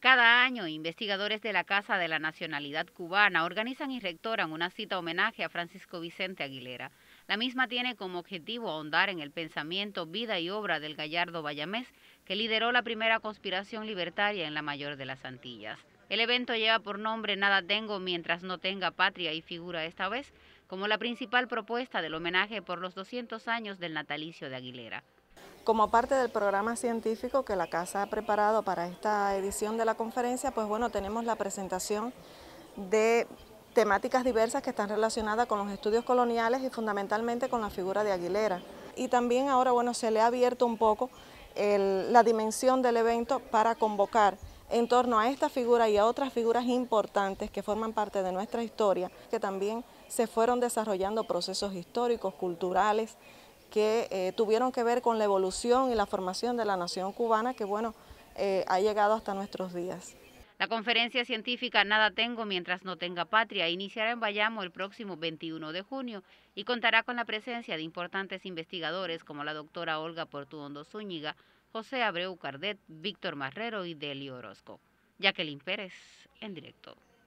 Cada año, investigadores de la Casa de la Nacionalidad Cubana organizan y rectoran una cita homenaje a Francisco Vicente Aguilera. La misma tiene como objetivo ahondar en el pensamiento, vida y obra del gallardo bayamés, que lideró la primera conspiración libertaria en la mayor de las Antillas. El evento lleva por nombre Nada tengo mientras no tenga patria y figura esta vez como la principal propuesta del homenaje por los 200 años del natalicio de Aguilera. Como parte del programa científico que la Casa ha preparado para esta edición de la conferencia, pues bueno, tenemos la presentación de temáticas diversas que están relacionadas con los estudios coloniales y fundamentalmente con la figura de Aguilera. Y también ahora, bueno, se le ha abierto un poco la dimensión del evento para convocar en torno a esta figura y a otras figuras importantes que forman parte de nuestra historia, que también se fueron desarrollando procesos históricos, culturales, que eh, tuvieron que ver con la evolución y la formación de la nación cubana, que bueno, eh, ha llegado hasta nuestros días. La conferencia científica Nada tengo mientras no tenga patria iniciará en Bayamo el próximo 21 de junio y contará con la presencia de importantes investigadores como la doctora Olga Portuondo Zúñiga, José Abreu Cardet, Víctor Marrero y Delio Orozco. Jacqueline Pérez, en directo.